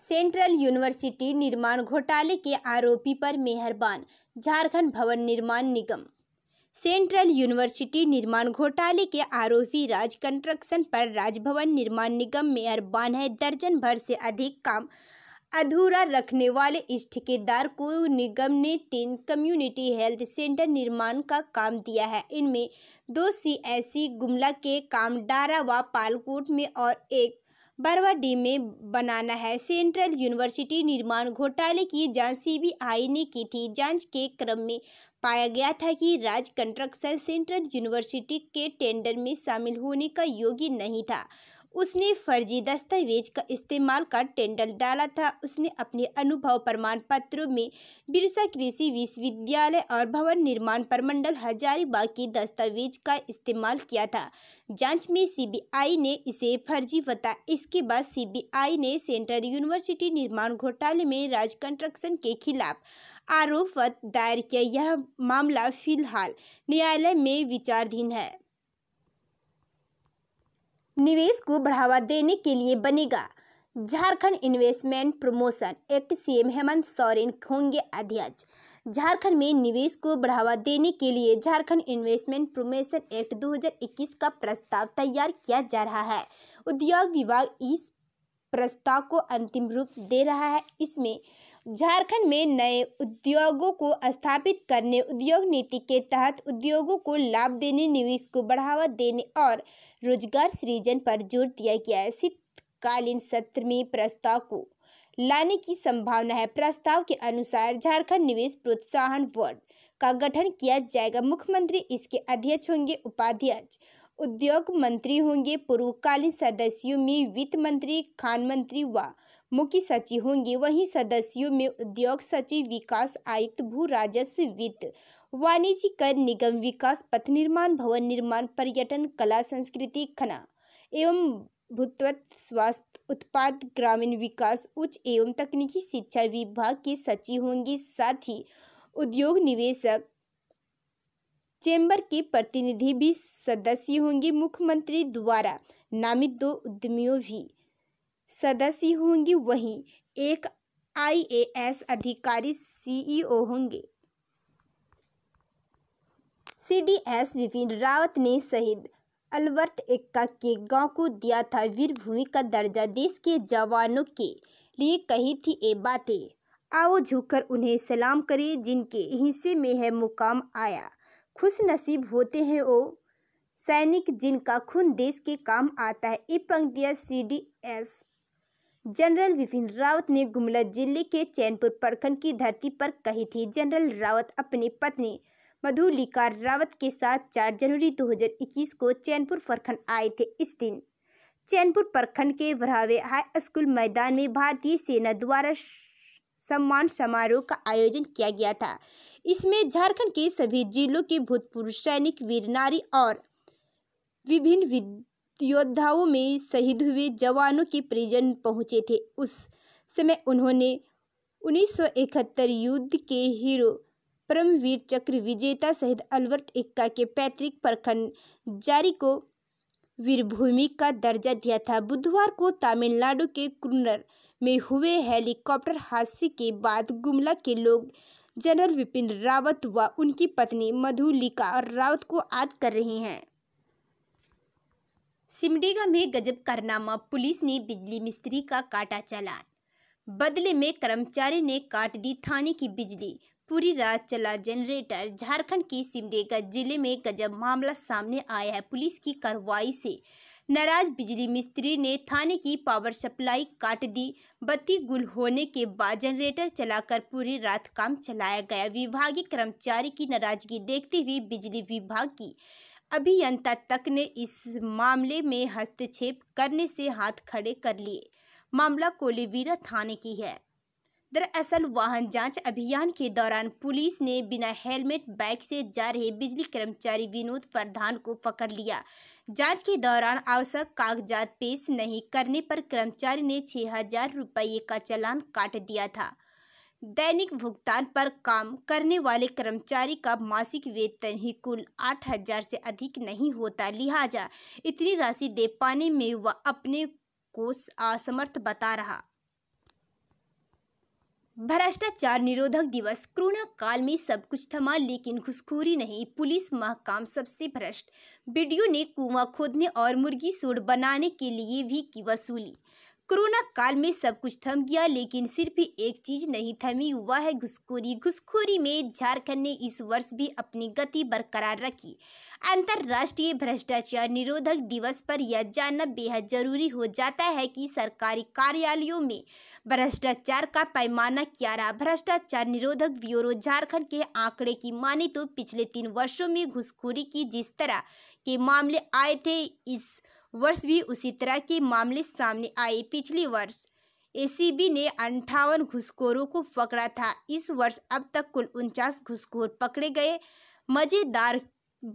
central university निर्माण घोटाले के आरोपी पर मेहरबान झारखंड भवन निर्माण निगम सेंट्रल यूनिवर्सिटी निर्माण घोटाले के आरोपी राज कंस्ट्रक्शन पर राजभवन निर्माण निगम मेहरबान है दर्जन भर से अधिक काम अधूरा रखने वाले इस ठेकेदार को निगम ने तीन कम्युनिटी हेल्थ सेंटर निर्माण का काम दिया है इनमें दो सी एस गुमला के काम डारा व पालकोट में और एक बरवाडीह में बनाना है सेंट्रल यूनिवर्सिटी निर्माण घोटाले की जांच सीबीआई ने की थी जांच के क्रम में पाया गया था कि राज कंस्ट्रक्शन सेंट्रल यूनिवर्सिटी के टेंडर में शामिल होने का योग्य नहीं था उसने फर्जी दस्तावेज का इस्तेमाल कर टेंडर डाला था उसने अपने अनुभव प्रमाण पत्रों में बिरसा कृषि विश्वविद्यालय और भवन निर्माण प्रमंडल हजारीबाग की दस्तावेज का इस्तेमाल किया था जांच में सीबीआई ने इसे फर्जी बताया इसके बाद सीबीआई ने सेंट्रल यूनिवर्सिटी निर्माण घोटाले में राज कंस्ट्रक्शन के खिलाफ आरोप दायर किया यह मामला फिलहाल न्यायालय में विचाराधीन है निवेश को बढ़ावा देने के लिए बनेगा Jharkhand investment promotion act CM Hemant Soren होंगे अध्यक्ष झारखंड में निवेश को बढ़ावा देने के लिए झारखंड इन्वेस्टमेंट प्रमोशन एक्ट 2021 का प्रस्ताव तैयार किया जा रहा है उद्योग विभाग इस प्रस्ताव को अंतिम रूप दे रहा है इसमें झारखंड में नए उद्योगों को स्थापित करने उद्योग नीति के तहत उद्योगों को लाभ देने निवेश को बढ़ावा देने और रोजगार सृजन पर जोर दिया गया है शीतकालीन सत्र में प्रस्ताव को लाने की संभावना है प्रस्ताव के अनुसार झारखंड निवेश प्रोत्साहन बोर्ड का गठन किया जाएगा मुख्यमंत्री इसके अध्यक्ष होंगे उपाध्यक्ष उद्योग मंत्री होंगे पूर्वकालीन सदस्यों में वित्त मंत्री खान मंत्री व मुख्य सचिव होंगे वहीं सदस्यों में उद्योग सचिव विकास आयुक्त भू राजस्व वित्त वाणिज्य कर निगम विकास पथ निर्माण भवन निर्माण पर्यटन कला संस्कृति खना एवं भूतत्व स्वास्थ्य उत्पाद ग्रामीण विकास उच्च एवं तकनीकी शिक्षा विभाग के सचिव होंगे साथ ही उद्योग निवेशक चेंबर के प्रतिनिधि भी सदस्य होंगे मुख्यमंत्री द्वारा नामित दो उद्यमियों भी सदस्य होंगे वहीं एक आईएएस अधिकारी सीईओ e होंगे सीडीएस विपिन रावत ने शहीद अल्बर्ट एक्का के गांव को दिया था वीरभूमि का दर्जा देश के जवानों के लिए कही थी ये बातें आओ झुककर उन्हें सलाम करें जिनके हिस्से में है मुकाम आया खुश नसीब होते हैं वो सैनिक जिनका खून देश के काम आता है ये पंक्तियाँ C D S general Vipin Rawat ने गुमला जिले के चैनपुर प्रखंड की धरती पर कही थी जनरल रावत अपनी पत्नी मधुलिका रावत के साथ 4 जनवरी 2021 को चैनपुर प्रखंड आए थे इस दिन चैनपुर प्रखंड के वरावे हाई स्कूल मैदान में भारतीय सेना द्वारा सम्मान समारोह का आयोजन किया गया था इसमें झारखंड के सभी जिलों के भूतपूर्व सैनिक वीर नारी और विभिन्न योद्धाओं में शहीद हुए जवानों के परिजन पहुंचे थे उस समय उन्होंने 1971 युद्ध के हीरो परमवीर चक्र विजेता शहीद अल्बर्ट एक्का के पैतृक प्रखंड जारी को वीरभूमि का दर्जा दिया था बुधवार को तमिलनाडु के कुन्नर में हुए हेलीकॉप्टर हादसे के बाद गुमला के लोग जनरल विपिन रावत व उनकी पत्नी मधुलिका रावत को याद कर रहे हैं सिमडेगा में गजब कारनामा पुलिस ने बिजली मिस्त्री का काटा चालान बदले में कर्मचारी ने काट दी थाने की बिजली पूरी रात चला जनरेटर झारखंड के सिमडेगा जिले में गजब मामला सामने आया है पुलिस की कार्रवाई से नाराज बिजली मिस्त्री ने थाने की पावर सप्लाई काट दी बत्ती गुल होने के बाद जनरेटर चलाकर पूरी रात काम चलाया गया विभागीय कर्मचारी की नाराजगी देखते हुए बिजली विभाग की अभियंता तक ने इस मामले में हस्तक्षेप करने से हाथ खड़े कर लिए मामला कोलेवीरा थाने की है दरअसल वाहन जांच अभियान के दौरान पुलिस ने बिना हेलमेट बाइक से जा रहे बिजली कर्मचारी विनोद प्रधान को पकड़ लिया जांच के दौरान आवश्यक कागजात पेश नहीं करने पर कर्मचारी ने छः हजार रुपये का चालान काट दिया था दैनिक भुगतान पर काम करने वाले कर्मचारी का मासिक वेतन ही कुल आठ हजार से अधिक नहीं होता लिहाजा इतनी राशि दे पाने में वह अपने को असमर्थ बता रहा भ्रष्टाचार निरोधक दिवस कोरोना काल में सब कुछ थमा लेकिन घुसखोरी नहीं पुलिस महकाम सबसे भ्रष्ट वीडियो ने कुआं खोदने और मुर्गी सूड बनाने के लिए भी की वसूली कोरोना काल में सब कुछ थम गया लेकिन सिर्फ एक चीज नहीं थमी वह है घुसखोरी घुसखोरी में झारखंड ने इस वर्ष भी अपनी गति बरकरार रखी अंतर्राष्ट्रीय भ्रष्टाचार निरोधक दिवस पर यह जानना बेहद जरूरी हो जाता है कि सरकारी कार्यालयों में भ्रष्टाचार का पैमाना क्या रहा भ्रष्टाचार निरोधक ब्यूरो झारखंड के आंकड़े की माने तो पिछले तीन वर्षों में घुसखोरी की जिस तरह के मामले आए थे इस वर्ष भी उसी तरह के मामले सामने आए पिछले वर्ष एसीबी ने अंठावन घुसखोरों को पकड़ा था इस वर्ष अब तक कुल उनचास घुसखोर पकड़े गए मज़ेदार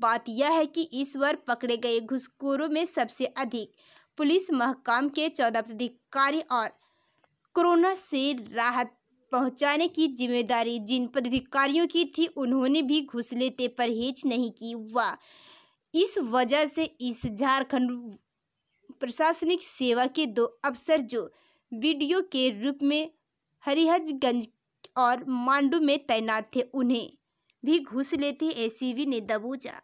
बात यह है कि इस वर्ष पकड़े गए घुसखोरों में सबसे अधिक पुलिस महकाम के चौदह पदाधिकारी और कोरोना से राहत पहुंचाने की जिम्मेदारी जिन पदाधिकारियों की थी उन्होंने भी घुस लेते परहेज नहीं की वह इस वजह से इस झारखंड प्रशासनिक सेवा के दो अफसर जो वीडियो के रूप में हरिहजगंज और मांडू में तैनात थे उन्हें भी घुस लेते एसीबी ने दबोचा